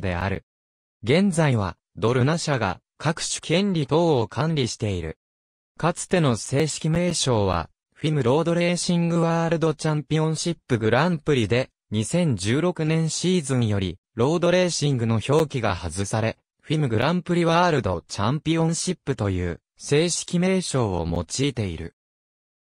である。現在は、ドルナ社が各種権利等を管理している。かつての正式名称は、フィムロードレーシングワールドチャンピオンシップグランプリで、2016年シーズンより、ロードレーシングの表記が外され、フィムグランプリワールドチャンピオンシップという正式名称を用いている。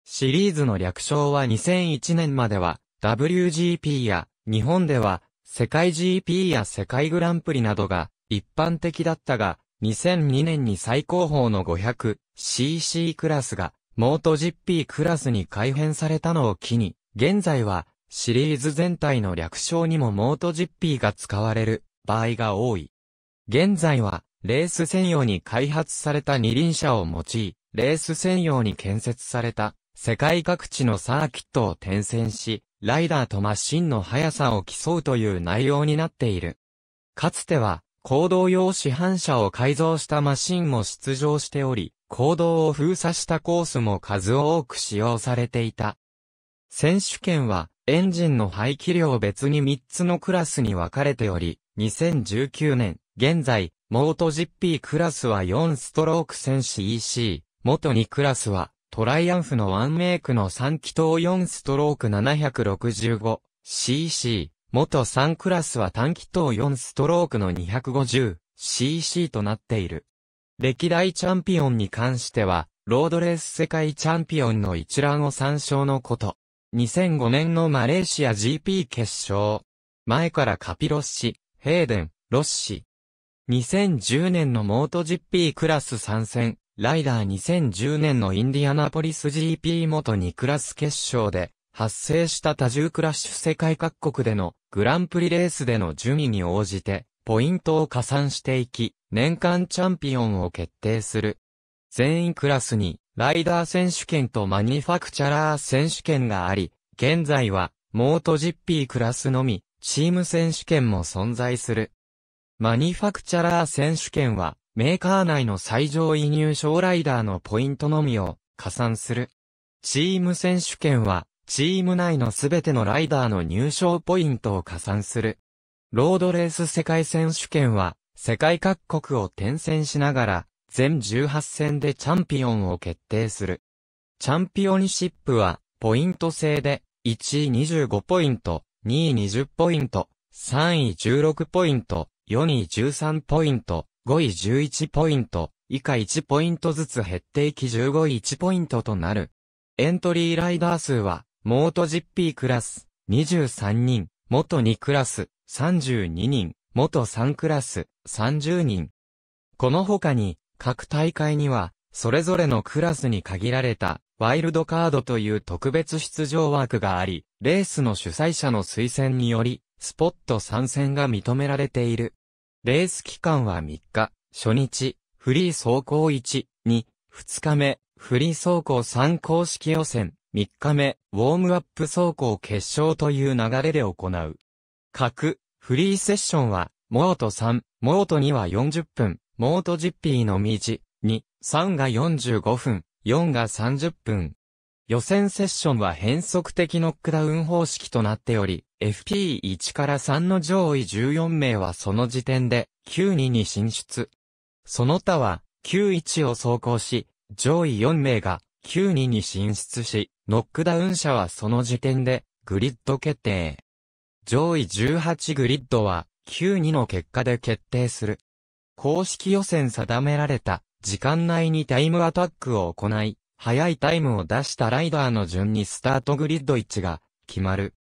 シリーズの略称は2001年までは WGP や日本では世界 GP や世界グランプリなどが一般的だったが、2002年に最高峰の 500cc クラスが、モート GP クラスに改変されたのを機に、現在は、シリーズ全体の略称にもモート GP が使われる場合が多い。現在は、レース専用に開発された二輪車を用い、レース専用に建設された世界各地のサーキットを転戦し、ライダーとマシンの速さを競うという内容になっている。かつては、行動用市販車を改造したマシンも出場しており、行動を封鎖したコースも数多く使用されていた。選手権は、エンジンの排気量別に3つのクラスに分かれており、2019年、現在、モート GP クラスは4ストローク戦士 EC、元2クラスはトライアンフのワンメイクの3気筒4ストローク 765cc、元3クラスは単気筒4ストロークの 250cc となっている。歴代チャンピオンに関しては、ロードレース世界チャンピオンの一覧を参照のこと。2005年のマレーシア GP 決勝。前からカピロッシ、ヘーデン、ロッシ。2010年のモート GP クラス参戦。ライダー2010年のインディアナポリス GP 元にクラス決勝で発生した多重クラッシュ世界各国でのグランプリレースでの順位に応じてポイントを加算していき年間チャンピオンを決定する。全員クラスにライダー選手権とマニファクチャラー選手権があり、現在はモート GP クラスのみチーム選手権も存在する。マニファクチャラー選手権はメーカー内の最上位入賞ライダーのポイントのみを加算する。チーム選手権は、チーム内のすべてのライダーの入賞ポイントを加算する。ロードレース世界選手権は、世界各国を転戦しながら、全18戦でチャンピオンを決定する。チャンピオンシップは、ポイント制で、1位25ポイント、2位20ポイント、3位16ポイント、4位13ポイント、5位11ポイント、以下1ポイントずつ減っていき15位1ポイントとなる。エントリーライダー数は、モート GP クラス、23人、元2クラス、32人、元3クラス、30人。この他に、各大会には、それぞれのクラスに限られた、ワイルドカードという特別出場枠があり、レースの主催者の推薦により、スポット参戦が認められている。レース期間は3日、初日、フリー走行1、2、2日目、フリー走行3公式予選、3日目、ウォームアップ走行決勝という流れで行う。各、フリーセッションは、モート3、モート2は40分、モートジッピーの道、2、3が45分、4が30分、予選セッションは変則的ノックダウン方式となっており、FP1 から3の上位14名はその時点で9-2に進出。その他は9-1を走行し、上位4名が9-2に進出し、ノックダウン者はその時点でグリッド決定。上位18グリッドは9-2の結果で決定する。公式予選定められた時間内にタイムアタックを行い、速いタイムを出したライダーの順にスタートグリッド位置が決まる。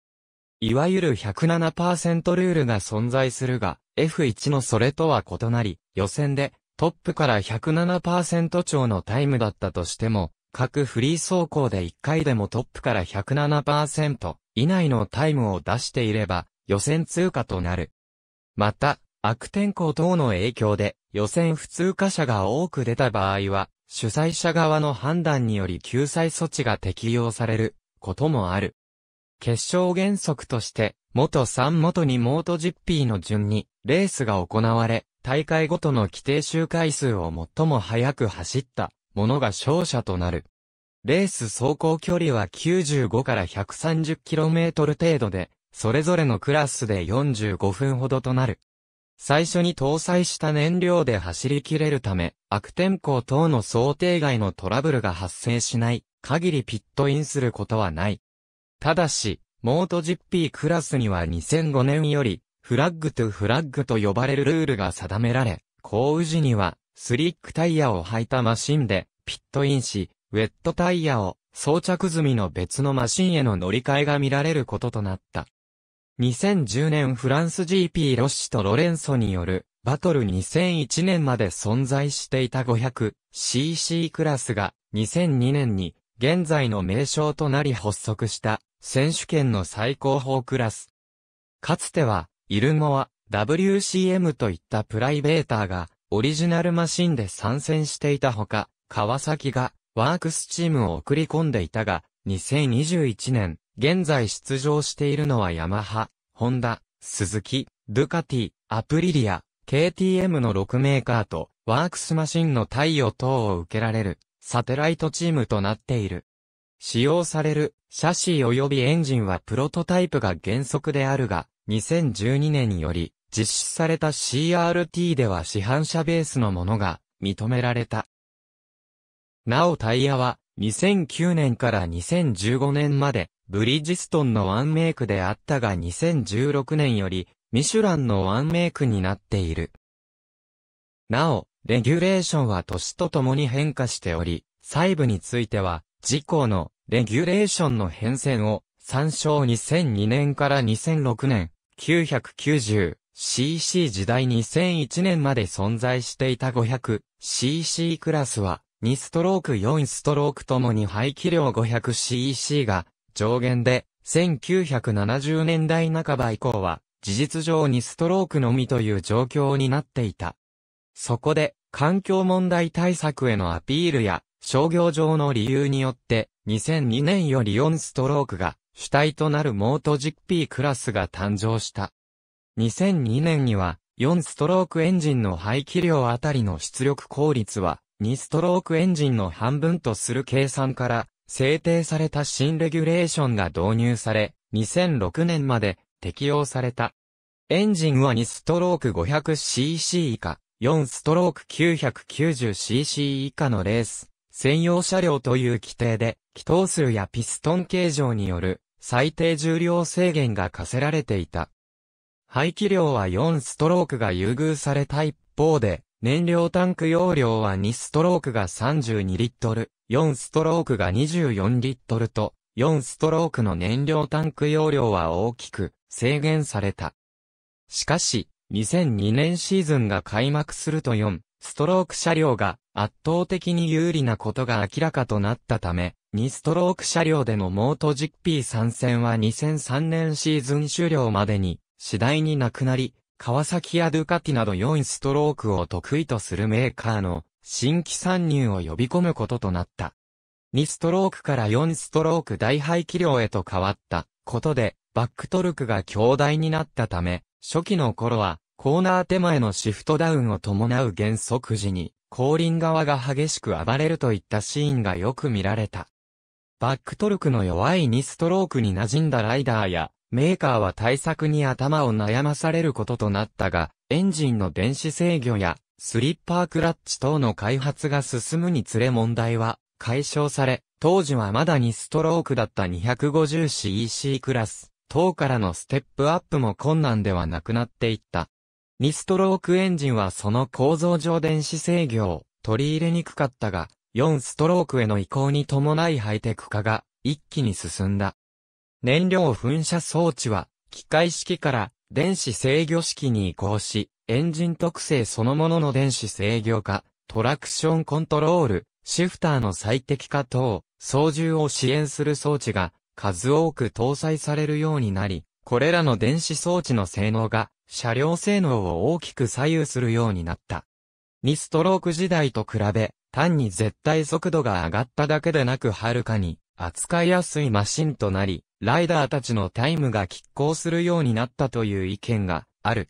いわゆる107%ルールが存在するが、F1 のそれとは異なり、予選でトップから107%超のタイムだったとしても、各フリー走行で1回でもトップから107%以内のタイムを出していれば、予選通過となる。また、悪天候等の影響で予選普通貨者が多く出た場合は、主催者側の判断により救済措置が適用されることもある。決勝原則として、元3元2ジッピ p の順に、レースが行われ、大会ごとの規定周回数を最も早く走ったものが勝者となる。レース走行距離は95から 130km 程度で、それぞれのクラスで45分ほどとなる。最初に搭載した燃料で走り切れるため、悪天候等の想定外のトラブルが発生しない限りピットインすることはない。ただし、モート GP クラスには2005年より、フラッグトゥフラッグと呼ばれるルールが定められ、降雨時には、スリックタイヤを履いたマシンで、ピットインし、ウェットタイヤを装着済みの別のマシンへの乗り換えが見られることとなった。2010年フランス GP ロッシとロレンソによるバトル2001年まで存在していた 500cc クラスが2002年に現在の名称となり発足した選手権の最高峰クラス。かつてはイルモア WCM といったプライベーターがオリジナルマシンで参戦していたほか、川崎がワークスチームを送り込んでいたが、2021年、現在出場しているのはヤマハ、ホンダ、スズキ、ドゥカティ、アプリリア、KTM の6メーカーと、ワークスマシンの貸与等を受けられる、サテライトチームとなっている。使用される、シャシー及びエンジンはプロトタイプが原則であるが、2012年により、実施された CRT では市販車ベースのものが認められた。なおタイヤは2009年から2015年までブリヂストンのワンメイクであったが2016年より、ミシュランのワンメイクになっている。なお、レギュレーションは年とともに変化しており、細部については、事項のレギュレーションの変遷を参照2002年から2006年 990cc 時代2001年まで存在していた 500cc クラスは2ストローク4ストロークともに排気量 500cc が上限で、1970年代半ば以降は、事実上にストロークのみという状況になっていた。そこで、環境問題対策へのアピールや、商業上の理由によって、2002年より4ストロークが主体となるモート GP クラスが誕生した。2002年には、4ストロークエンジンの排気量あたりの出力効率は、2ストロークエンジンの半分とする計算から、制定された新レギュレーションが導入され、2006年まで適用された。エンジンは2ストローク 500cc 以下、4ストローク 990cc 以下のレース、専用車両という規定で、気筒数やピストン形状による最低重量制限が課せられていた。排気量は4ストロークが優遇された一方で、燃料タンク容量は2ストロークが32リットル、4ストロークが24リットルと、4ストロークの燃料タンク容量は大きく制限された。しかし、2002年シーズンが開幕すると4、ストローク車両が圧倒的に有利なことが明らかとなったため、2ストローク車両でのモート GP 参戦は2003年シーズン終了までに次第になくなり、川崎やドゥカティなど4ストロークを得意とするメーカーの新規参入を呼び込むこととなった。2ストロークから4ストローク大排気量へと変わったことで、バックトルクが強大になったため、初期の頃は、コーナー手前のシフトダウンを伴う減速時に、後輪側が激しく暴れるといったシーンがよく見られた。バックトルクの弱い2ストロークに馴染んだライダーや、メーカーは対策に頭を悩まされることとなったが、エンジンの電子制御やスリッパークラッチ等の開発が進むにつれ問題は解消され、当時はまだ2ストロークだった 250cc クラス、等からのステップアップも困難ではなくなっていった。2ストロークエンジンはその構造上電子制御を取り入れにくかったが、4ストロークへの移行に伴いハイテク化が一気に進んだ。燃料噴射装置は、機械式から電子制御式に移行し、エンジン特性そのものの電子制御化、トラクションコントロール、シフターの最適化等、操縦を支援する装置が数多く搭載されるようになり、これらの電子装置の性能が車両性能を大きく左右するようになった。2ストローク時代と比べ、単に絶対速度が上がっただけでなくはるかに扱いやすいマシンとなり、ライダーたちのタイムが拮抗するようになったという意見がある。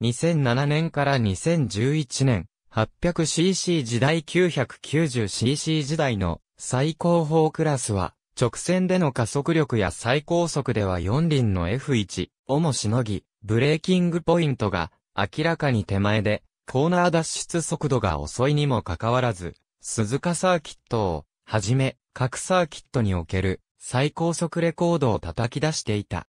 2007年から2011年、800cc 時代 990cc 時代の最高峰クラスは、直線での加速力や最高速では4輪の F1 をもしのぎ、ブレーキングポイントが明らかに手前で、コーナー脱出速度が遅いにもかかわらず、鈴鹿サーキットをはじめ、各サーキットにおける最高速レコードを叩き出していた。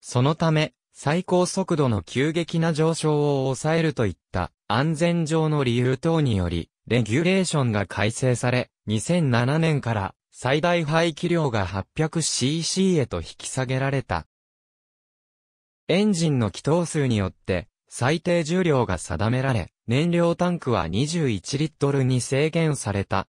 そのため、最高速度の急激な上昇を抑えるといった安全上の理由等により、レギュレーションが改正され、2007年から最大排気量が 800cc へと引き下げられた。エンジンの気筒数によって最低重量が定められ、燃料タンクは21リットルに制限された。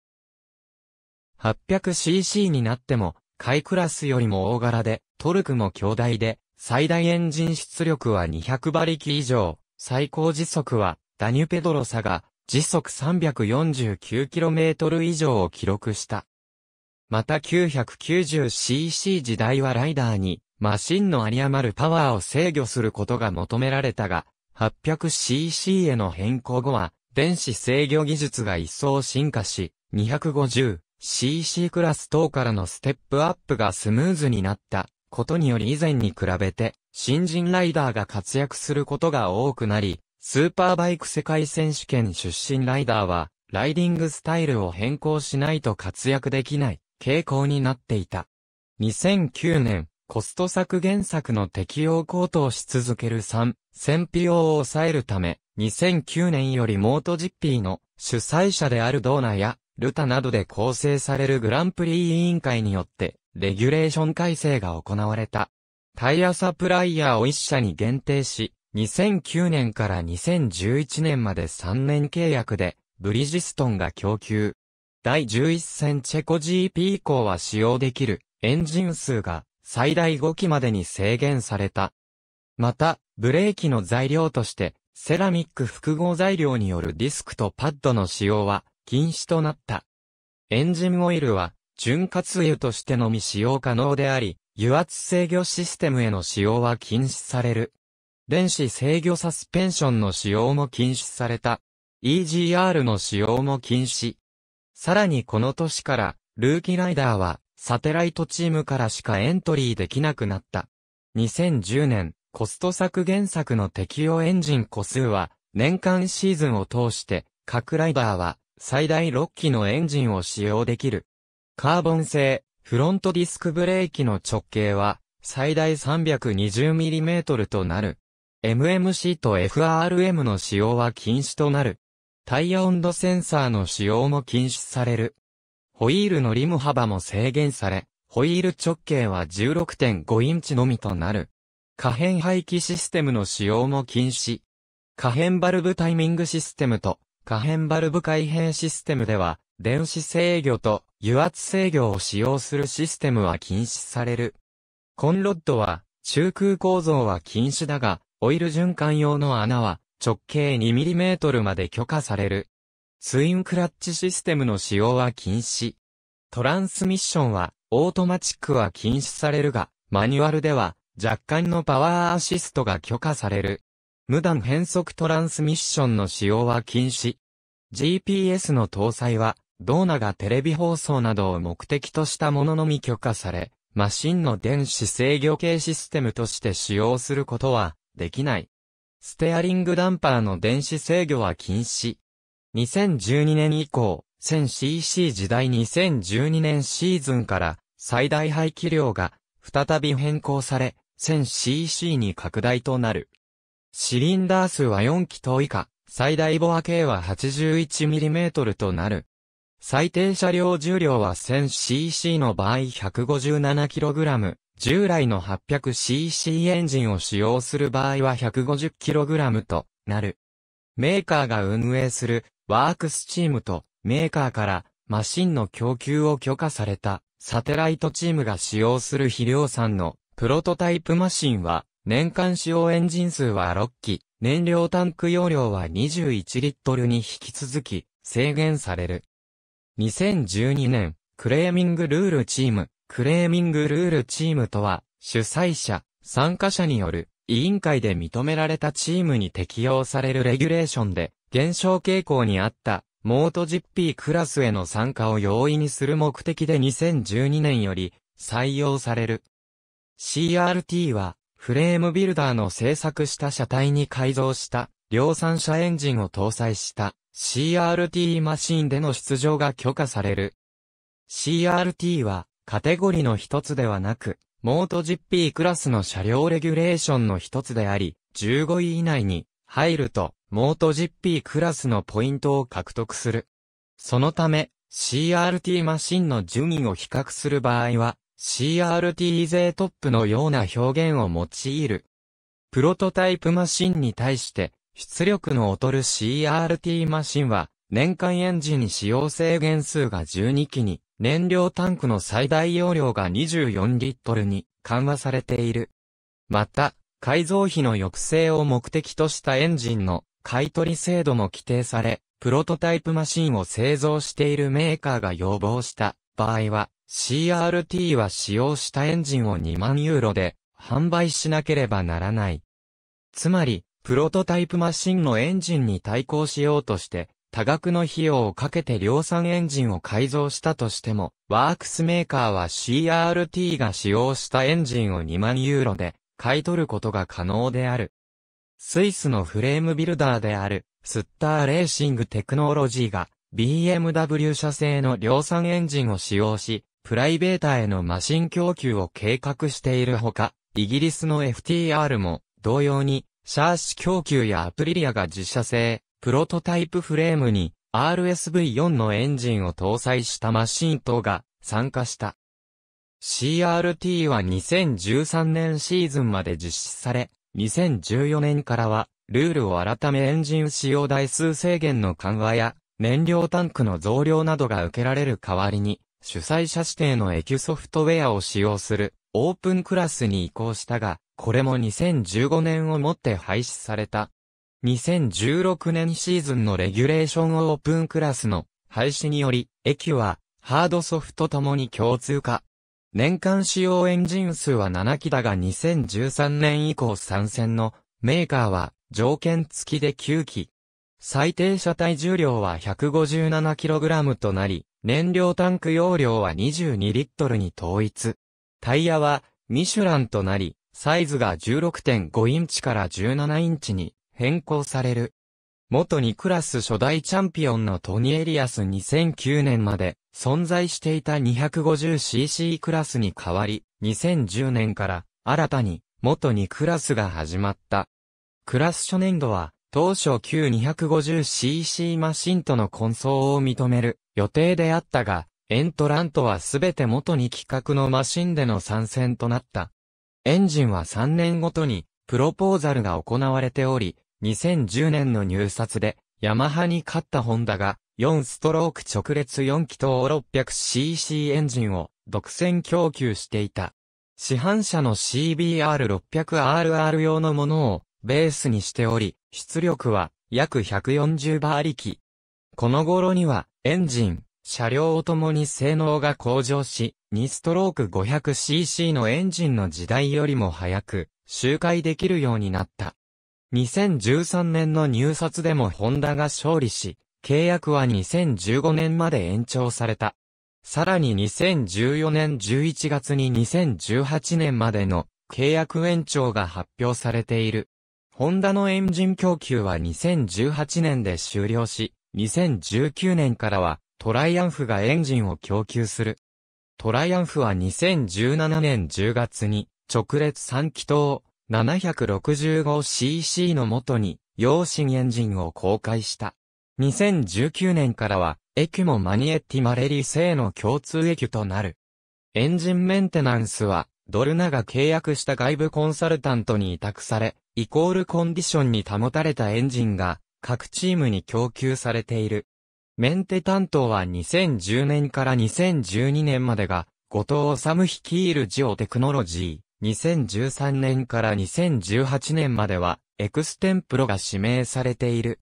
800cc になっても海クラスよりも大柄で、トルクも強大で、最大エンジン出力は200馬力以上、最高時速は、ダニュペドロサが、時速 349km 以上を記録した。また 990cc 時代はライダーに、マシンの有り余るパワーを制御することが求められたが、800cc への変更後は、電子制御技術が一層進化し、250、CC クラス等からのステップアップがスムーズになったことにより以前に比べて新人ライダーが活躍することが多くなり、スーパーバイク世界選手権出身ライダーはライディングスタイルを変更しないと活躍できない傾向になっていた。2009年、コスト削減策の適用高騰し続ける3、戦費用を抑えるため、2009年よりモート GP の主催者であるドーナやルタなどで構成されるグランプリ委員会によって、レギュレーション改正が行われた。タイヤサプライヤーを1社に限定し、2009年から2011年まで3年契約で、ブリヂストンが供給。第11戦チェコ GP 以降は使用できるエンジン数が最大5機までに制限された。また、ブレーキの材料として、セラミック複合材料によるディスクとパッドの使用は禁止となった。エンジンオイルは、潤滑油としてのみ使用可能であり、油圧制御システムへの使用は禁止される。電子制御サスペンションの使用も禁止された。EGR の使用も禁止。さらにこの年から、ルーキーライダーは、サテライトチームからしかエントリーできなくなった。2010年、コスト削減策の適用エンジン個数は、年間シーズンを通して、各ライダーは、最大6機のエンジンを使用できる。カーボン製、フロントディスクブレーキの直径は、最大 320mm となる。MMC と FRM の使用は禁止となる。タイヤ温度センサーの使用も禁止される。ホイールのリム幅も制限され、ホイール直径は16.5インチのみとなる。可変排気システムの使用も禁止。可変バルブタイミングシステムと可変バルブ改変システムでは、電子制御と油圧制御を使用するシステムは禁止される。コンロッドは、中空構造は禁止だが、オイル循環用の穴は直径 2mm まで許可される。ツインクラッチシステムの使用は禁止。トランスミッションは、オートマチックは禁止されるが、マニュアルでは、若干のパワーアシストが許可される。無断変速トランスミッションの使用は禁止。GPS の搭載は、ドーナがテレビ放送などを目的としたもののみ許可され、マシンの電子制御系システムとして使用することはできない。ステアリングダンパーの電子制御は禁止。2012年以降、1000cc 時代2012年シーズンから最大排気量が再び変更され、1000cc に拡大となる。シリンダー数は4気筒以下、最大ボア径は 81mm となる。最低車両重量は 1000cc の場合 157kg、従来の 800cc エンジンを使用する場合は 150kg となる。メーカーが運営するワークスチームとメーカーからマシンの供給を許可されたサテライトチームが使用する肥料酸のプロトタイプマシンは年間使用エンジン数は6機、燃料タンク容量は21リットルに引き続き制限される。2012年、クレーミングルールチーム、クレーミングルールチームとは、主催者、参加者による委員会で認められたチームに適用されるレギュレーションで、減少傾向にあったモート GP クラスへの参加を容易にする目的で2012年より採用される。CRT はフレームビルダーの製作した車体に改造した量産車エンジンを搭載した CRT マシンでの出場が許可される。CRT はカテゴリーの一つではなく、モート GP クラスの車両レギュレーションの一つであり、15位以内に入ると、モート GP クラスのポイントを獲得する。そのため、CRT マシンの順位を比較する場合は、CRT トップのような表現を用いる。プロトタイプマシンに対して出力の劣る CRT マシンは年間エンジン使用制限数が12機に燃料タンクの最大容量が24リットルに緩和されている。また、改造費の抑制を目的としたエンジンの買い取り制度も規定され、プロトタイプマシンを製造しているメーカーが要望した場合は、CRT は使用したエンジンを2万ユーロで販売しなければならない。つまり、プロトタイプマシンのエンジンに対抗しようとして、多額の費用をかけて量産エンジンを改造したとしても、ワークスメーカーは CRT が使用したエンジンを2万ユーロで買い取ることが可能である。スイスのフレームビルダーである、スッターレーシングテクノロジーが、BMW 社製の量産エンジンを使用し、プライベータへのマシン供給を計画しているほか、イギリスの FTR も同様に、シャーシ供給やアプリリアが実写製、プロトタイプフレームに RSV4 のエンジンを搭載したマシン等が参加した。CRT は2013年シーズンまで実施され、2014年からは、ルールを改めエンジン使用台数制限の緩和や、燃料タンクの増量などが受けられる代わりに、主催者指定のエキュソフトウェアを使用するオープンクラスに移行したが、これも2015年をもって廃止された。2016年シーズンのレギュレーションオープンクラスの廃止により、エキュはハードソフトともに共通化。年間使用エンジン数は7機だが2013年以降参戦のメーカーは条件付きで9機。最低車体重量は 157kg となり、燃料タンク容量は22リットルに統一。タイヤはミシュランとなり、サイズが16.5インチから17インチに変更される。元にクラス初代チャンピオンのトニエリアス2009年まで存在していた 250cc クラスに変わり、2010年から新たに元にクラスが始まった。クラス初年度は当初旧 250cc マシンとの混走を認める予定であったが、エントラントはすべて元に規格のマシンでの参戦となった。エンジンは3年ごとにプロポーザルが行われており、2010年の入札でヤマハに勝ったホンダが4ストローク直列4気筒 600cc エンジンを独占供給していた。市販車の CBR600RR 用のものをベースにしており、出力は約140馬力。この頃には、エンジン、車両をともに性能が向上し、2ストローク 500cc のエンジンの時代よりも早く、周回できるようになった。2013年の入札でもホンダが勝利し、契約は2015年まで延長された。さらに2014年11月に2018年までの契約延長が発表されている。ホンダのエンジン供給は2018年で終了し、2019年からはトライアンフがエンジンを供給する。トライアンフは2017年10月に直列3気筒 765cc の元に用心エンジンを公開した。2019年からはエキュモマニエッティマレリ製の共通エキュとなる。エンジンメンテナンスはドルナが契約した外部コンサルタントに委託され、イコールコンディションに保たれたエンジンが、各チームに供給されている。メンテ担当は2010年から2012年までが、後藤治率いるジオテクノロジー。2013年から2018年までは、エクステンプロが指名されている。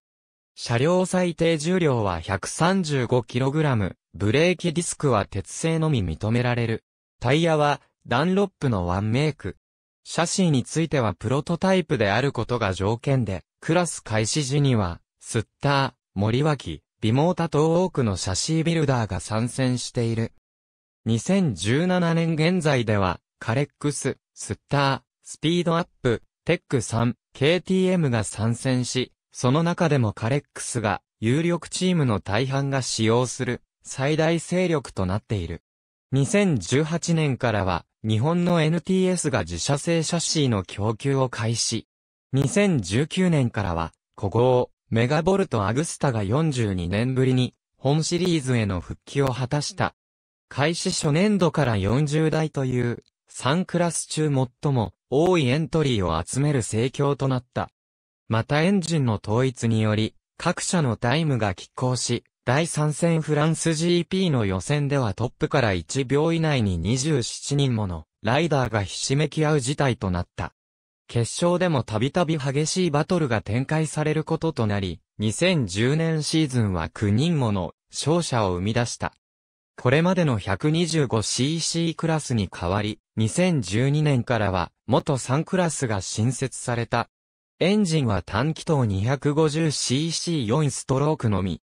車両最低重量は 135kg、ブレーキディスクは鉄製のみ認められる。タイヤはダンロップのワンメイク。シーについてはプロトタイプであることが条件で、クラス開始時には、スッター、森脇、ビモータ等多くのシービルダーが参戦している。2017年現在では、カレックス、スッター、スピードアップ、テック3、KTM が参戦し、その中でもカレックスが、有力チームの大半が使用する、最大勢力となっている。2018年からは、日本の NTS が自社製シャシーの供給を開始。2019年からは、古豪、メガボルトアグスタが42年ぶりに、本シリーズへの復帰を果たした。開始初年度から40台という、3クラス中最も多いエントリーを集める盛況となった。またエンジンの統一により、各社のタイムが拮抗し、第3戦フランス GP の予選ではトップから1秒以内に27人ものライダーがひしめき合う事態となった。決勝でもたびたび激しいバトルが展開されることとなり、2010年シーズンは9人もの勝者を生み出した。これまでの 125cc クラスに代わり、2012年からは元3クラスが新設された。エンジンは短気筒 250cc4 ストロークのみ、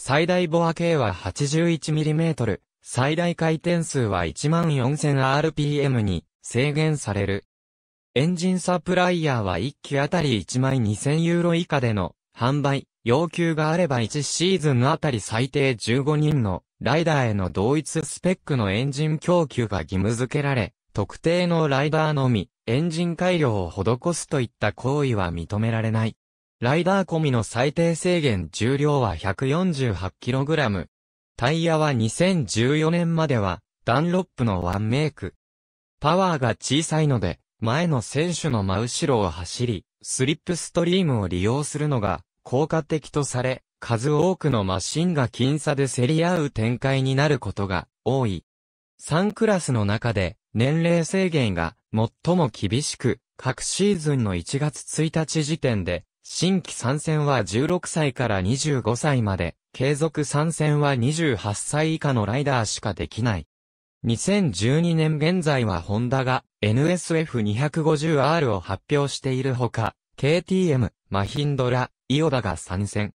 最大ボア径は 81mm、最大回転数は 14000rpm に制限される。エンジンサプライヤーは1機あたり1枚2000ユーロ以下での販売、要求があれば1シーズンあたり最低15人のライダーへの同一スペックのエンジン供給が義務付けられ、特定のライダーのみ、エンジン改良を施すといった行為は認められない。ライダー込みの最低制限重量は 148kg。タイヤは2014年までは、ダンロップのワンメイク。パワーが小さいので、前の選手の真後ろを走り、スリップストリームを利用するのが効果的とされ、数多くのマシンが僅差で競り合う展開になることが多い。3クラスの中で年齢制限が最も厳しく、各シーズンの1月1日時点で新規参戦は16歳から25歳まで、継続参戦は28歳以下のライダーしかできない。2012年現在はホンダが NSF250R を発表しているほか、KTM、マヒンドラ、イオダが参戦。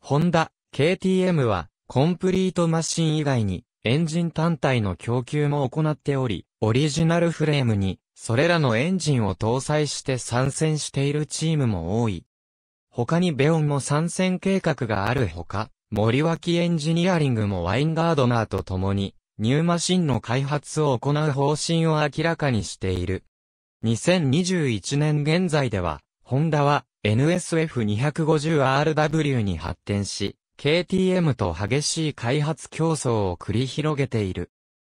ホンダ、KTM はコンプリートマシン以外にエンジン単体の供給も行っており、オリジナルフレームにそれらのエンジンを搭載して参戦しているチームも多い。他にベオンも参戦計画があるほか、森脇エンジニアリングもワインガードナーと共に、ニューマシンの開発を行う方針を明らかにしている。2021年現在では、ホンダは NSF250RW に発展し、KTM と激しい開発競争を繰り広げている。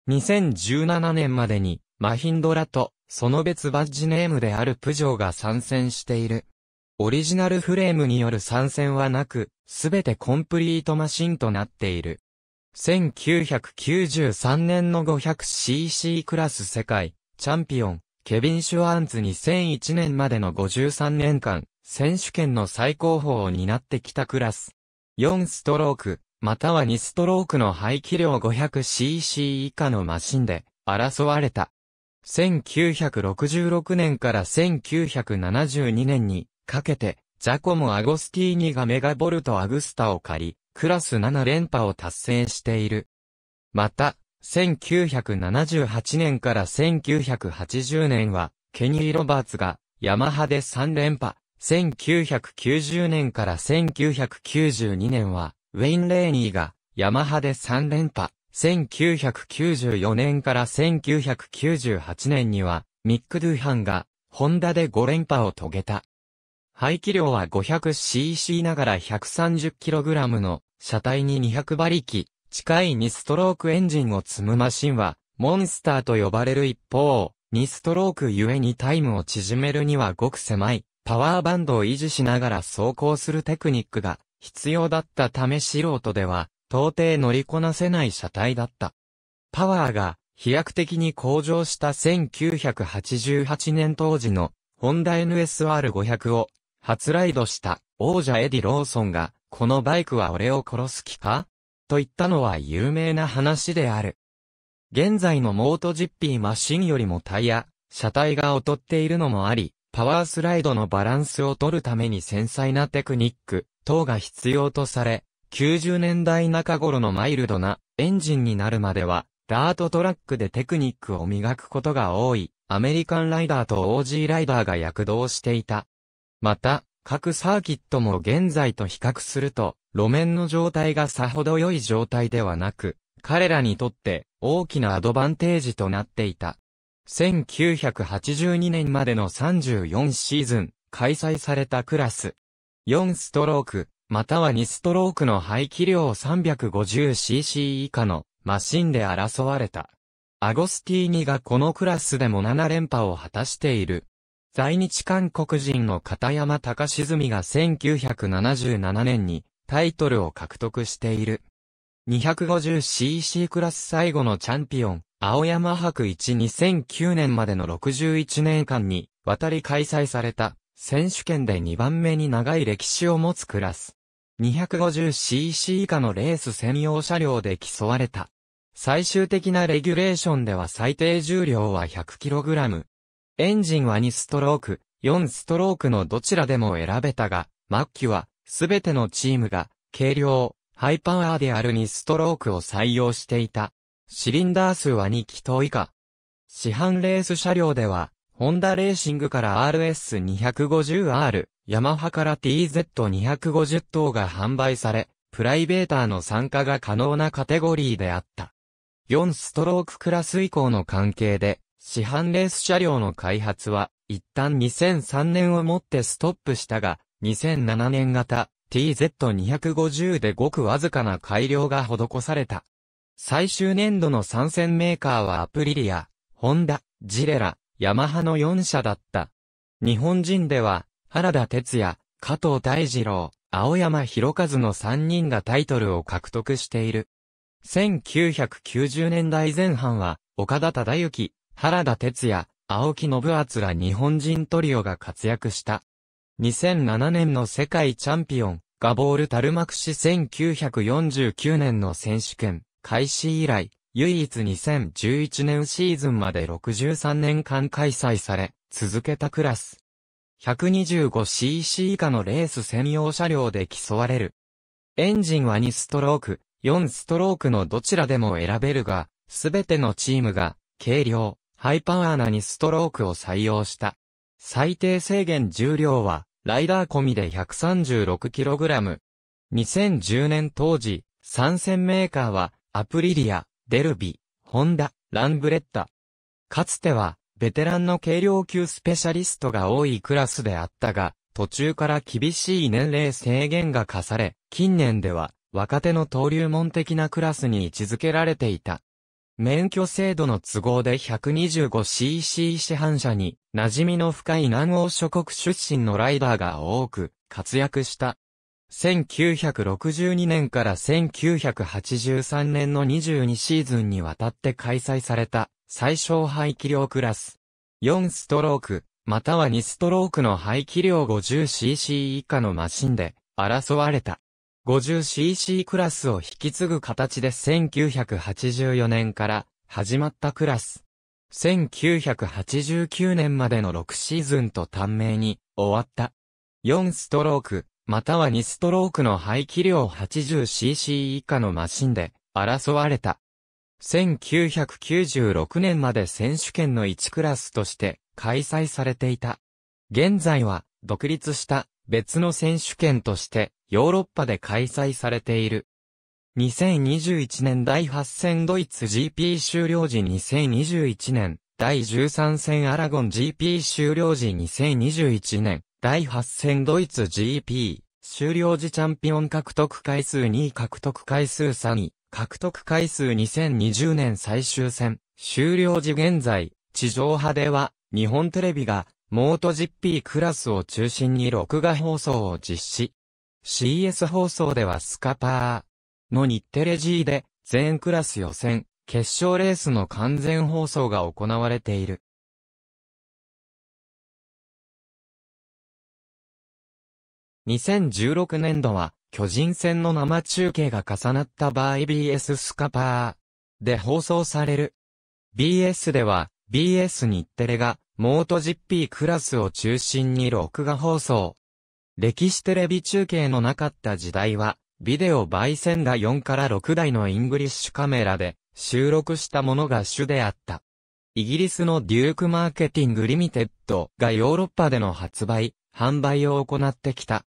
2017年までに、マヒンドラと、その別バッジネームであるプジョーが参戦している。オリジナルフレームによる参戦はなく、すべてコンプリートマシンとなっている。1993年の 500cc クラス世界チャンピオン、ケビン・シュアンズ2001年までの53年間、選手権の最高峰を担ってきたクラス。4ストローク、または2ストロークの排気量 500cc 以下のマシンで争われた。1966年から1972年にかけて、ジャコモ・アゴスティーニがメガボルト・アグスタを借り、クラス7連覇を達成している。また、1978年から1980年は、ケニー・ロバーツが、ヤマハで3連覇、1990年から1992年は、ウェイン・レーニーが、ヤマハで3連覇、1994年から1998年には、ミック・ドゥハンが、ホンダで5連覇を遂げた。排気量は 500cc ながら 130kg の車体に200馬力近い2ストロークエンジンを積むマシンはモンスターと呼ばれる一方、2ストロークゆえにタイムを縮めるにはごく狭いパワーバンドを維持しながら走行するテクニックが必要だったため素人では到底乗りこなせない車体だった。パワーが飛躍的に向上した1988年当時のホンダ NSR500 を初ライドした王者エディ・ローソンが、このバイクは俺を殺す気かと言ったのは有名な話である。現在のモートジッピーマシンよりもタイヤ、車体が劣っているのもあり、パワースライドのバランスを取るために繊細なテクニック、等が必要とされ、90年代中頃のマイルドなエンジンになるまでは、ダートトラックでテクニックを磨くことが多い、アメリカンライダーと OG ライダーが躍動していた。また、各サーキットも現在と比較すると、路面の状態がさほど良い状態ではなく、彼らにとって大きなアドバンテージとなっていた。1982年までの34シーズン、開催されたクラス。4ストローク、または2ストロークの排気量 350cc 以下のマシンで争われた。アゴスティーニがこのクラスでも7連覇を果たしている。在日韓国人の片山隆泉が1977年にタイトルを獲得している。250cc クラス最後のチャンピオン、青山博12009年までの61年間に渡り開催された選手権で2番目に長い歴史を持つクラス。250cc 以下のレース専用車両で競われた。最終的なレギュレーションでは最低重量は 100kg、エンジンは2ストローク、4ストロークのどちらでも選べたが、末期は、すべてのチームが、軽量、ハイパワーである2ストロークを採用していた。シリンダー数は2気筒以下。市販レース車両では、ホンダレーシングから RS250R、ヤマハから TZ250 等が販売され、プライベーターの参加が可能なカテゴリーであった。4ストローククラス以降の関係で、市販レース車両の開発は、一旦2003年をもってストップしたが、2007年型 TZ250 でごくわずかな改良が施された。最終年度の参戦メーカーはアプリリア、ホンダ、ジレラ、ヤマハの4社だった。日本人では、原田哲也、加藤大二郎、青山博和の3人がタイトルを獲得している。1990年代前半は、岡田忠之、原田哲也、青木信厚ら日本人トリオが活躍した。2007年の世界チャンピオン、ガボール・タルマクシ1949年の選手権開始以来、唯一2011年シーズンまで63年間開催され、続けたクラス。125cc 以下のレース専用車両で競われる。エンジンは2ストローク、4ストロークのどちらでも選べるが、すべてのチームが、軽量、ハイパワーなにストロークを採用した。最低制限重量は、ライダー込みで 136kg。2010年当時、参戦メーカーは、アプリリア、デルビ、ホンダ、ランブレッタ。かつては、ベテランの軽量級スペシャリストが多いクラスであったが、途中から厳しい年齢制限が課され、近年では、若手の登竜門的なクラスに位置づけられていた。免許制度の都合で 125cc 市販車に馴染みの深い南欧諸国出身のライダーが多く活躍した。1962年から1983年の22シーズンにわたって開催された最小排気量クラス。4ストローク、または2ストロークの排気量 50cc 以下のマシンで争われた。50cc クラスを引き継ぐ形で1984年から始まったクラス。1989年までの6シーズンと短命に終わった。4ストローク、または2ストロークの排気量 80cc 以下のマシンで争われた。1996年まで選手権の1クラスとして開催されていた。現在は独立した別の選手権としてヨーロッパで開催されている。2021年第8戦ドイツ GP 終了時2021年、第13戦アラゴン GP 終了時2021年、第8戦ドイツ GP 終了時チャンピオン獲得回数2位獲得回数3位、獲得回数2020年最終戦終了時現在、地上波では日本テレビがモート GP クラスを中心に録画放送を実施。CS 放送ではスカパーの日テレ G で全クラス予選、決勝レースの完全放送が行われている。2016年度は巨人戦の生中継が重なった場合 BS スカパーで放送される。BS では BS 日テレがモート GP クラスを中心に録画放送。歴史テレビ中継のなかった時代は、ビデオ焙煎が4から6台のイングリッシュカメラで収録したものが主であった。イギリスのデュークマーケティングリミテッドがヨーロッパでの発売、販売を行ってきた。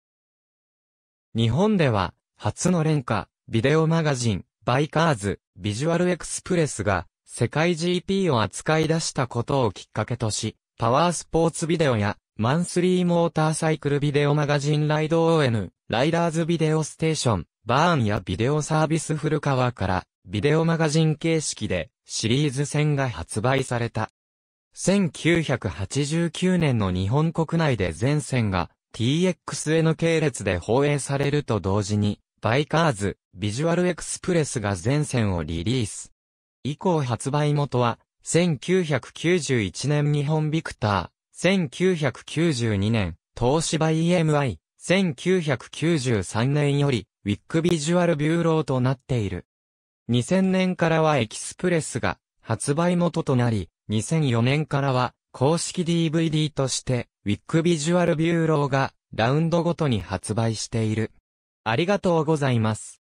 日本では、初の廉価、ビデオマガジン、バイカーズ、ビジュアルエクスプレスが世界 GP を扱い出したことをきっかけとし、パワースポーツビデオや、マンスリーモーターサイクルビデオマガジンライド ON、ライダーズビデオステーション、バーンやビデオサービス古川から、ビデオマガジン形式で、シリーズ戦が発売された。1989年の日本国内で全線が TXN 系列で放映されると同時に、バイカーズ、ビジュアルエクスプレスが全線をリリース。以降発売元は、1991年日本ビクター、1992年、東芝 EMI、1993年より、ウィックビジュアルビューローとなっている。2000年からはエキスプレスが発売元となり、2004年からは公式 DVD としてウィックビジュアルビューローがラウンドごとに発売している。ありがとうございます。